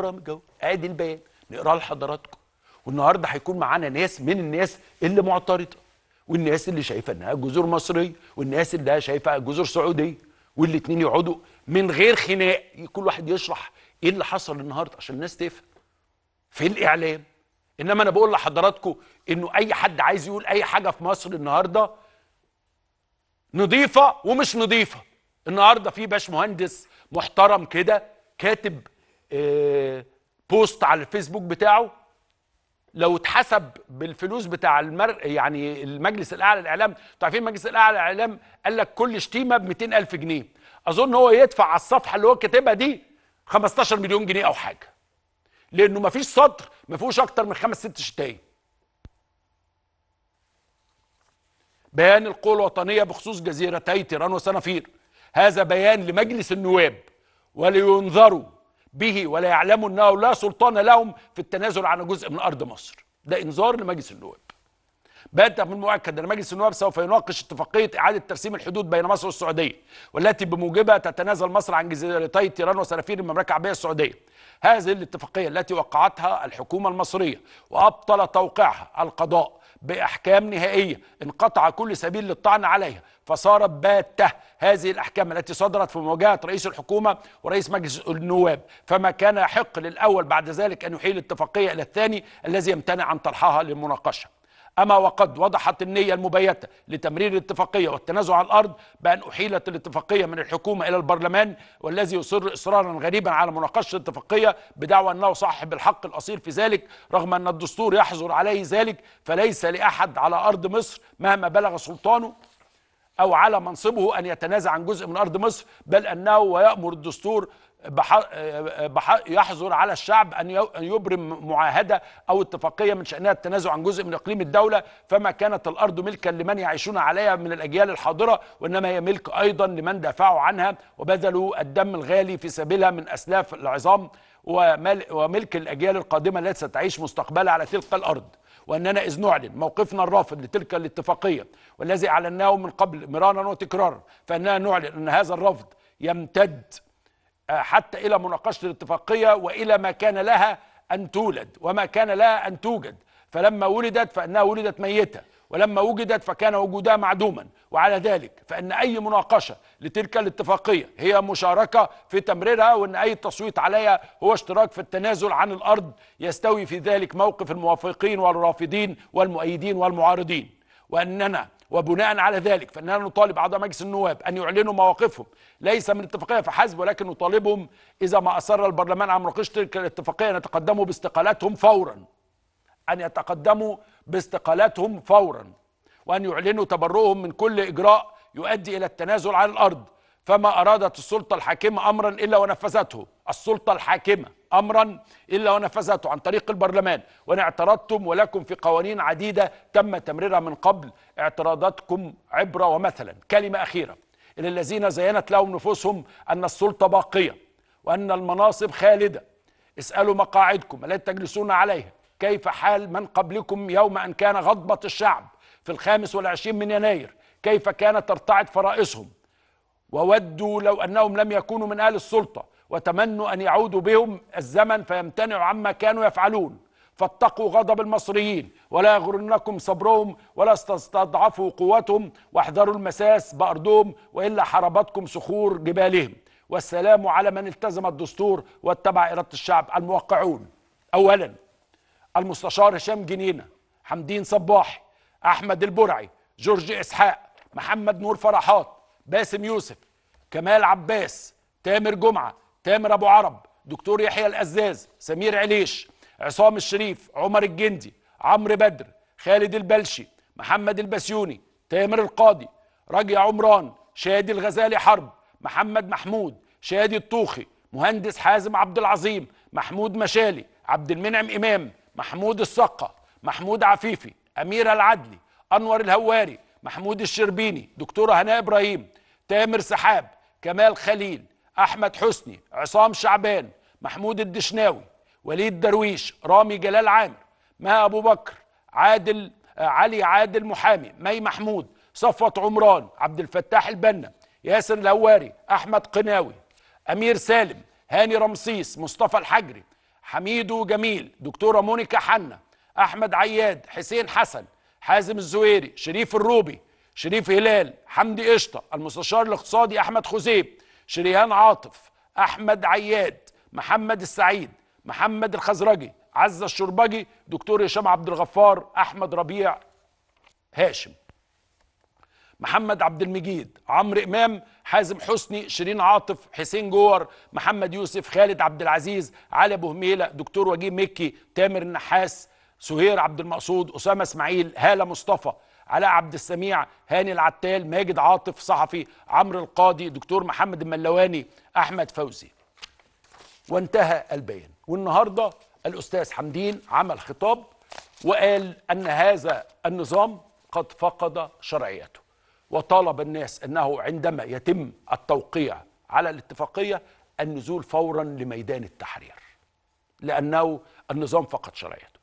برامج جو ادي البيان نقراه لحضراتكم والنهارده هيكون معانا ناس من الناس اللي معترضه والناس اللي شايفه انها جزر مصريه والناس اللي شايفه جزر سعوديه والاثنين يقعدوا من غير خناق كل واحد يشرح ايه اللي حصل النهارده عشان الناس تفهم في الاعلام انما انا بقول لحضراتكم انه اي حد عايز يقول اي حاجه في مصر النهارده نضيفه ومش نضيفه النهارده في باشمهندس محترم كده كاتب آه، بوست على الفيسبوك بتاعه لو اتحسب بالفلوس بتاع المر... يعني المجلس الاعلى للاعلام انتوا عارفين المجلس الاعلى للاعلام قال لك كل شتيمه ب 200000 جنيه اظن هو يدفع على الصفحه اللي هو كاتبها دي 15 مليون جنيه او حاجه لانه ما فيش سطر ما فيهوش اكتر من خمس ست شتايم بيان القوى الوطنيه بخصوص جزيرتي تيران وسنافير هذا بيان لمجلس النواب ولينظروا به ولا يعلموا أنه لا سلطان لهم في التنازل عن جزء من أرض مصر ده إنذار لمجلس النواب بات من المؤكد أن مجلس النواب سوف يناقش اتفاقية إعادة ترسيم الحدود بين مصر والسعودية والتي بموجبها تتنازل مصر عن جزيرتي تيران وسنافير المملكة العربية السعودية هذه الاتفاقية التي وقعتها الحكومة المصرية وأبطل توقيعها القضاء بأحكام نهائية انقطع كل سبيل للطعن عليها فصارت باتة هذه الأحكام التي صدرت في مواجهة رئيس الحكومة ورئيس مجلس النواب فما كان يحق للأول بعد ذلك أن يحيل الاتفاقية إلى الثاني الذي يمتنع عن طرحها للمناقشة أما وقد وضحت النية المبيتة لتمرير الاتفاقية والتنازع عن الأرض بأن أحيلت الاتفاقية من الحكومة إلى البرلمان والذي يصر إصرارا غريبا على مناقشة الاتفاقية بدعوى أنه صاحب الحق الأصيل في ذلك رغم أن الدستور يحظر عليه ذلك فليس لأحد على أرض مصر مهما بلغ سلطانه أو على منصبه أن يتنازع عن جزء من أرض مصر بل أنه ويأمر الدستور يحظر على الشعب أن يبرم معاهدة أو اتفاقية من شأنها التنازع عن جزء من إقليم الدولة فما كانت الأرض ملكا لمن يعيشون عليها من الأجيال الحاضرة وإنما هي ملك أيضا لمن دافعوا عنها وبذلوا الدم الغالي في سبيلها من أسلاف العظام وملك الأجيال القادمة التي ستعيش مستقبلها على تلك الأرض وأننا إذ نعلن موقفنا الرافض لتلك الاتفاقية والذي أعلناه من قبل مرارا وتكرارا فأننا نعلن أن هذا الرفض يمتد آه، حتى إلى مناقشة الاتفاقية وإلى ما كان لها أن تولد وما كان لها أن توجد فلما ولدت فإنها ولدت ميتة ولما وجدت فكان وجودها معدوما وعلى ذلك فإن أي مناقشة لتلك الاتفاقية هي مشاركة في تمريرها وأن أي تصويت عليها هو اشتراك في التنازل عن الأرض يستوي في ذلك موقف الموافقين والرافضين والمؤيدين والمعارضين وأننا وبناء على ذلك فاننا نطالب اعضاء مجلس النواب ان يعلنوا مواقفهم ليس من اتفاقيه فحسب ولكن نطالبهم اذا ما اصر البرلمان على مناقشه تلك الاتفاقيه ان يتقدموا باستقالاتهم فورا ان يتقدموا باستقالاتهم فورا وأن يعلنوا تبرؤهم من كل إجراء يؤدي إلى التنازل عن الأرض فما أرادت السلطة الحاكمة أمرا إلا ونفذته السلطة الحاكمة أمرا إلا ونفذته عن طريق البرلمان وإن اعترضتم ولكم في قوانين عديدة تم تمريرها من قبل اعتراضاتكم عبرة ومثلا كلمة أخيرة إلى الذين زينت لهم نفوسهم أن السلطة باقية وأن المناصب خالدة اسألوا مقاعدكم التي تجلسون عليها كيف حال من قبلكم يوم أن كان غضبة الشعب في الخامس والعشرين من يناير كيف كانت ترتعد فرائصهم وودوا لو أنهم لم يكونوا من أهل السلطة وتمنوا أن يعودوا بهم الزمن فيمتنعوا عما كانوا يفعلون فاتقوا غضب المصريين ولا يغرنكم صبرهم ولا تستضعفوا قوتهم واحذروا المساس بأرضهم وإلا حربتكم صخور جبالهم والسلام على من التزم الدستور واتبع إرادة الشعب الموقعون أولاً المستشار هشام جنينه حمدين صباحي احمد البرعي جورج اسحاق محمد نور فرحات باسم يوسف كمال عباس تامر جمعه تامر ابو عرب دكتور يحيى الازاز سمير عليش عصام الشريف عمر الجندي عمرو بدر خالد البلشي محمد البسيوني تامر القاضي رجع عمران شادي الغزالي حرب محمد محمود شادي الطوخي مهندس حازم عبد العظيم محمود مشالي عبد المنعم امام محمود السقا محمود عفيفي أميرة العدلي أنور الهواري محمود الشربيني دكتورة هناء إبراهيم تامر سحاب كمال خليل أحمد حسني عصام شعبان محمود الدشناوي وليد درويش رامي جلال عامر ماء أبو بكر عادل آه، علي عادل محامي مي محمود صفوت عمران عبد الفتاح البنا ياسر الهواري أحمد قناوي أمير سالم هاني رمسيس مصطفى الحجري حميدو جميل دكتوره مونيكا حنا احمد عياد حسين حسن حازم الزويري شريف الروبي شريف هلال حمدي قشطه المستشار الاقتصادي احمد خزيب شريهان عاطف احمد عياد محمد السعيد محمد الخزرجي عزه الشربجي دكتور هشام عبد الغفار احمد ربيع هاشم محمد عبد المجيد عمرو امام حازم حسني شيرين عاطف حسين جور محمد يوسف خالد عبد العزيز علي ابو هميله دكتور وجيه مكي تامر النحاس سهير عبد المقصود اسامه اسماعيل هاله مصطفى علاء عبد السميع هاني العتال ماجد عاطف صحفي عمرو القاضي دكتور محمد الملواني احمد فوزي وانتهى البيان والنهارده الاستاذ حمدين عمل خطاب وقال ان هذا النظام قد فقد شرعيته وطالب الناس أنه عندما يتم التوقيع على الاتفاقية النزول فورا لميدان التحرير لأنه النظام فقد شرعيته